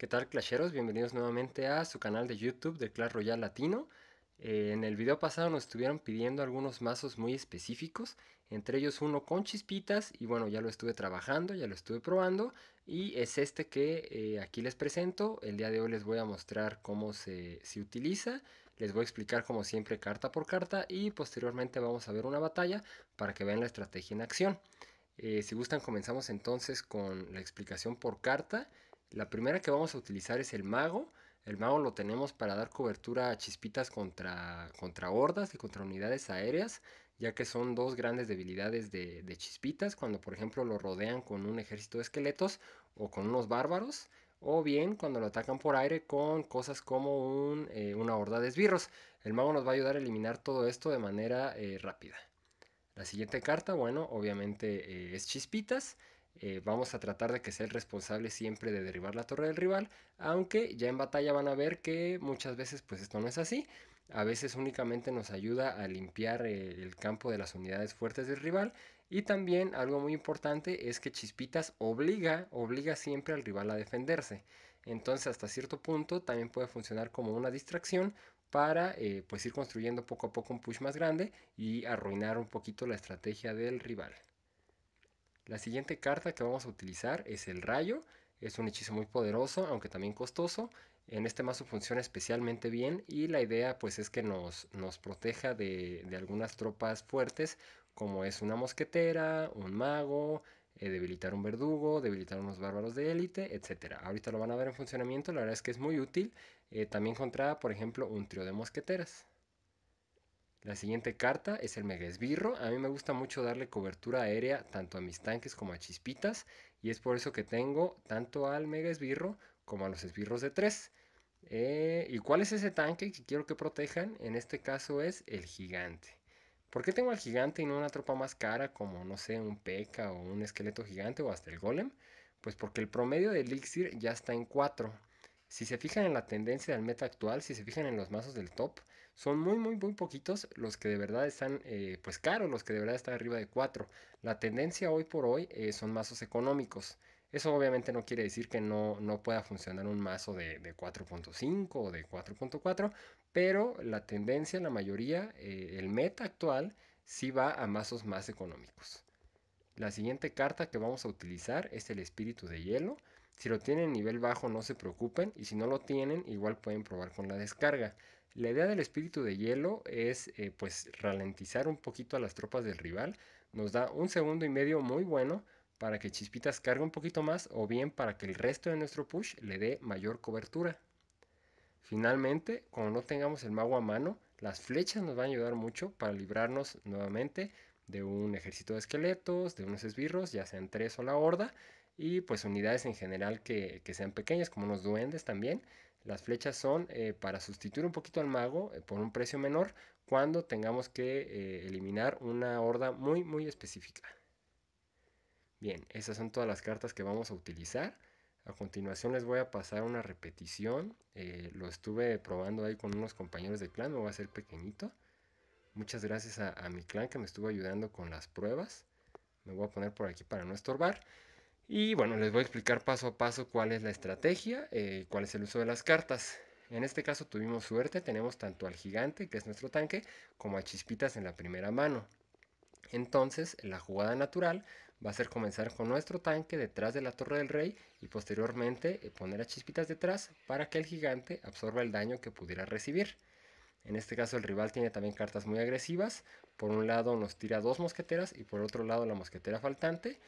¿Qué tal Clasheros? Bienvenidos nuevamente a su canal de YouTube de Clash Royale Latino. Eh, en el video pasado nos estuvieron pidiendo algunos mazos muy específicos, entre ellos uno con chispitas y bueno, ya lo estuve trabajando, ya lo estuve probando y es este que eh, aquí les presento. El día de hoy les voy a mostrar cómo se, utiliza, les voy a explicar como siempre carta por carta y posteriormente vamos a ver una batalla para que vean la estrategia en acción. Eh, si gustan comenzamos entonces con la explicación por carta la primera que vamos a utilizar es el mago. El mago lo tenemos para dar cobertura a chispitas contra, contra hordas y contra unidades aéreas, ya que son dos grandes debilidades de, chispitas cuando por ejemplo lo rodean con un ejército de esqueletos o con unos bárbaros o bien cuando lo atacan por aire con cosas como eh, una horda de esbirros. El mago nos va a ayudar a eliminar todo esto de manera eh, rápida. La siguiente carta, bueno, obviamente eh, es Chispitas. Eh, vamos a tratar de que sea el responsable siempre de derribar la torre del rival, aunque ya en batalla van a ver que muchas veces pues esto no es así, a veces únicamente nos ayuda a limpiar eh, el campo de las unidades fuertes del rival y también algo muy importante es que Chispitas obliga, obliga siempre al rival a defenderse, entonces hasta cierto punto también puede funcionar como una distracción para eh, pues ir construyendo poco a poco un push más grande y arruinar un poquito la estrategia del rival. La siguiente carta que vamos a utilizar es el rayo. Es un hechizo muy poderoso, aunque también costoso. En este mazo funciona especialmente bien y la idea pues es que nos, nos proteja de, algunas tropas fuertes como es una mosquetera, un mago, eh, debilitar un verdugo, debilitar unos bárbaros de élite, etc. Ahorita lo van a ver en funcionamiento, la verdad es que es muy útil, eh, también contra, por ejemplo, un trío de mosqueteras. La siguiente carta es el mega esbirro. A mí me gusta mucho darle cobertura aérea tanto a mis tanques como a chispitas. Y es por eso que tengo tanto al mega esbirro como a los esbirros de 3. Eh, ¿Y cuál es ese tanque que quiero que protejan? En este caso es el gigante. ¿Por qué tengo al gigante y no una tropa más cara como, no sé, un P.E.K.K.A. o un esqueleto gigante o hasta el golem? Pues porque el promedio de elixir ya está en 4. Si se fijan en la tendencia del meta actual, si se fijan en los mazos del top, son muy, muy, muy poquitos los que de verdad están, eh, pues caros, los que de verdad están arriba de 4. La tendencia hoy por hoy eh, son mazos económicos. Eso obviamente no quiere decir que no, pueda funcionar un mazo de, 4.5 o de 4.4, pero la tendencia, la mayoría, eh, el meta actual, sí va a mazos más económicos. La siguiente carta que vamos a utilizar es el espíritu de hielo. Si lo tienen nivel bajo no se preocupen y si no lo tienen igual pueden probar con la descarga. La idea del espíritu de hielo es eh, pues ralentizar un poquito a las tropas del rival. Nos da un segundo y medio muy bueno para que Chispitas cargue un poquito más o bien para que el resto de nuestro push le dé mayor cobertura. Finalmente, cuando no tengamos el mago a mano, las flechas nos van a ayudar mucho para librarnos nuevamente de un ejército de esqueletos, de unos esbirros, ya sean tres o la horda, y pues unidades en general que, sean pequeñas, como unos duendes también. Las flechas son eh, para sustituir un poquito al mago eh, por un precio menor cuando tengamos que eh, eliminar una horda muy muy específica. Bien, esas son todas las cartas que vamos a utilizar. A continuación les voy a pasar una repetición. lo estuve probando ahí con unos compañeros de clan, me voy a hacer pequeñito. Muchas gracias a, a mi clan que me estuvo ayudando con las pruebas. Me voy a poner por aquí para no estorbar. Y bueno, les voy a explicar paso a paso cuál es la estrategia, y eh, cuál es el uso de las cartas. En este caso tuvimos suerte, tenemos tanto al gigante, que es nuestro tanque, como a chispitas en la primera mano. Entonces, la jugada natural va a ser comenzar con nuestro tanque detrás de la torre del rey y posteriormente eh, poner a chispitas detrás para que el gigante absorba el daño que pudiera recibir. En este caso el rival tiene también cartas muy agresivas, por un lado nos tira dos mosqueteras y por otro lado la mosquetera faltante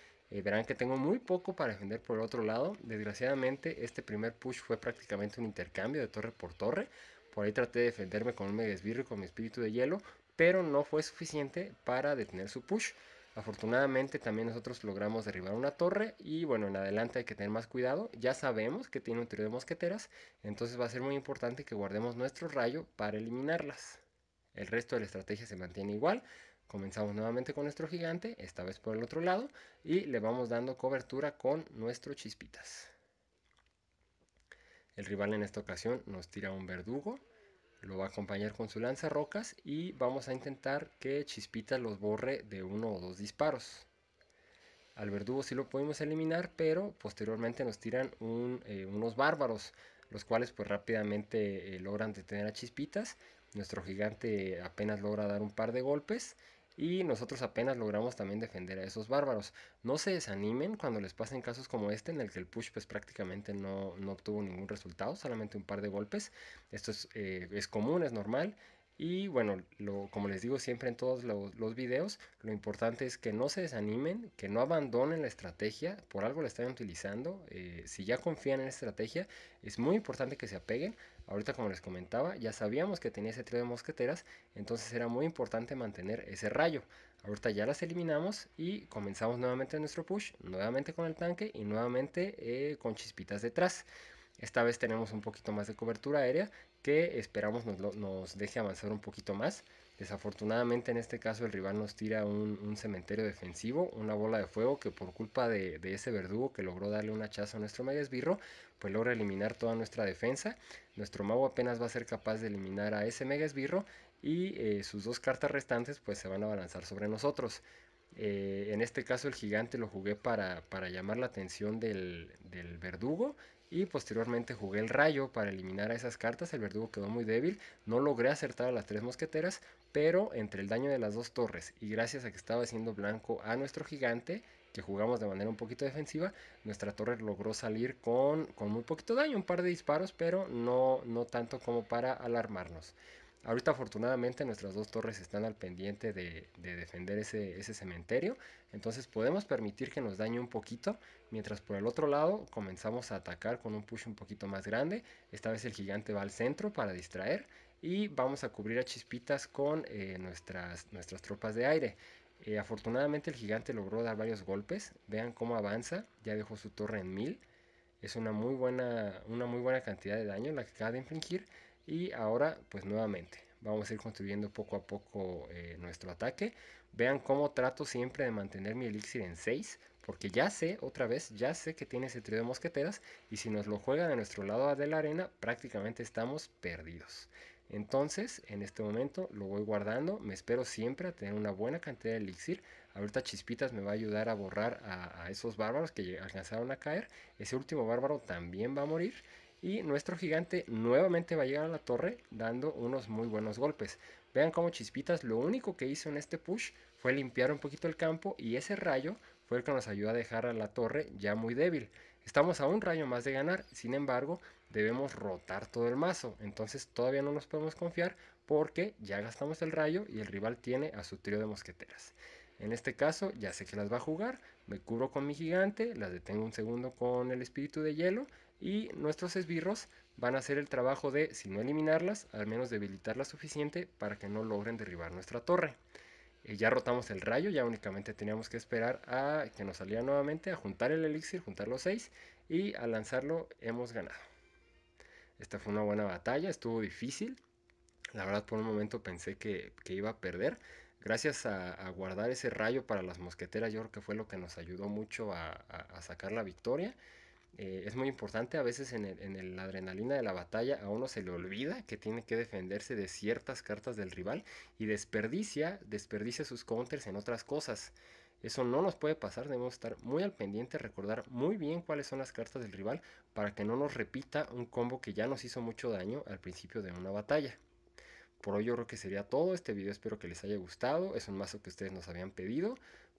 verán que tengo muy poco para defender por el otro lado. Desgraciadamente este primer push fue prácticamente un intercambio de torre por torre. Por ahí traté de defenderme con un mega esbirro y con mi espíritu de hielo. Pero no fue suficiente para detener su push. Afortunadamente también nosotros logramos derribar una torre y bueno, en adelante hay que tener más cuidado. Ya sabemos que tiene un trío de mosqueteras, entonces va a ser muy importante que guardemos nuestro rayo para eliminarlas. El resto de la estrategia se mantiene igual, Comenzamos nuevamente con nuestro gigante, esta vez por el otro lado, y le vamos dando cobertura con nuestro chispitas. El rival en esta ocasión nos tira un verdugo, lo va a acompañar con su lanza rocas y vamos a intentar que chispitas los borre de uno o dos disparos. Al verdugo sí lo podemos eliminar, pero posteriormente nos tiran eh, unos bárbaros, los cuales pues rápidamente eh, logran detener a chispitas nuestro gigante apenas logra dar un par de golpes y nosotros apenas logramos también defender a esos bárbaros. No se desanimen cuando les pasen casos como este en el que el push pues prácticamente no, no obtuvo ningún resultado, solamente un par de golpes. Esto es, eh, es común, es normal y bueno, como les digo siempre en todos los, videos, lo importante es que no se desanimen, que no abandonen la estrategia, por algo la están utilizando. Eh, si ya confían en la estrategia, es muy importante que se apeguen. Ahorita como les comentaba, ya sabíamos que tenía ese trío de mosqueteras, entonces era muy importante mantener ese rayo. Ahorita ya las eliminamos y comenzamos nuevamente nuestro push, nuevamente con el tanque y nuevamente eh, con chispitas detrás. Esta vez tenemos un poquito más de cobertura aérea que esperamos nos, deje avanzar un poquito más. Desafortunadamente en este caso el rival nos tira un, cementerio defensivo, una bola de fuego que por culpa de, ese verdugo que logró darle un hachazo a nuestro mega esbirro, pues logra eliminar toda nuestra defensa. Nuestro mago apenas va a ser capaz de eliminar a ese mega esbirro y eh, sus dos cartas restantes pues se van a balanzar sobre nosotros. Eh, en este caso el gigante lo jugué para, para llamar la atención del, del verdugo y posteriormente jugué el rayo para eliminar a esas cartas, el verdugo quedó muy débil, no logré acertar a las tres mosqueteras, pero entre el daño de las dos torres y gracias a que estaba haciendo blanco a nuestro gigante, que jugamos de manera un poquito defensiva, nuestra torre logró salir con, muy poquito daño, un par de disparos, pero no, no tanto como para alarmarnos. Ahorita afortunadamente nuestras dos torres están al pendiente de, defender ese, cementerio, entonces podemos permitir que nos dañe un poquito, mientras por el otro lado comenzamos a atacar con un push un poquito más grande, esta vez el gigante va al centro para distraer y vamos a cubrir a chispitas con eh, nuestras, tropas de aire. Eh, afortunadamente el gigante logró dar varios golpes, vean cómo avanza, ya dejó su torre en 1000, es una muy buena, una muy buena cantidad de daño la que acaba de infringir y ahora, pues nuevamente, vamos a ir construyendo poco a poco eh, nuestro ataque. Vean cómo trato siempre de mantener mi elixir en 6, porque ya sé, otra vez, ya sé que tiene ese trío de mosqueteras, y si nos lo juegan a nuestro lado de la arena, prácticamente estamos perdidos. Entonces, en este momento lo voy guardando, me espero siempre a tener una buena cantidad de elixir. Ahorita Chispitas me va a ayudar a borrar a, a esos bárbaros que alcanzaron a caer. Ese último bárbaro también va a morir. Y nuestro gigante nuevamente va a llegar a la torre dando unos muy buenos golpes. Vean cómo Chispitas lo único que hizo en este push fue limpiar un poquito el campo y ese rayo fue el que nos ayudó a dejar a la torre ya muy débil. Estamos a un rayo más de ganar, sin embargo debemos rotar todo el mazo, entonces todavía no nos podemos confiar porque ya gastamos el rayo y el rival tiene a su trío de mosqueteras. En este caso ya sé que las va a jugar, me cubro con mi gigante, las detengo un segundo con el espíritu de hielo y nuestros esbirros van a hacer el trabajo de, si no eliminarlas, al menos debilitarlas suficiente para que no logren derribar nuestra torre. Eh, ya rotamos el rayo, ya únicamente teníamos que esperar a que nos saliera nuevamente, a juntar el elixir, juntar los seis. y al lanzarlo hemos ganado. Esta fue una buena batalla, estuvo difícil. La verdad por un momento pensé que, iba a perder. Gracias a, guardar ese rayo para las mosqueteras, yo creo que fue lo que nos ayudó mucho a sacar la victoria. Eh, es muy importante. A veces en, el, la adrenalina de la batalla a uno se le olvida que tiene que defenderse de ciertas cartas del rival y desperdicia, desperdicia sus counters en otras cosas. Eso no nos puede pasar, debemos estar muy al pendiente, recordar muy bien cuáles son las cartas del rival para que no nos repita un combo que ya nos hizo mucho daño al principio de una batalla. Por hoy yo creo que sería todo. Este video espero que les haya gustado. Es un mazo que ustedes nos habían pedido.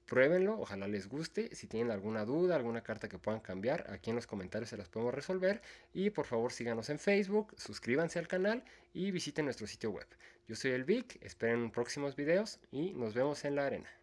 Pruébenlo, ojalá les guste. Si tienen alguna duda, alguna carta que puedan cambiar, aquí en los comentarios se las podemos resolver. Y por favor síganos en Facebook, suscríbanse al canal y visiten nuestro sitio web. Yo soy el Vic, esperen próximos videos y nos vemos en la arena.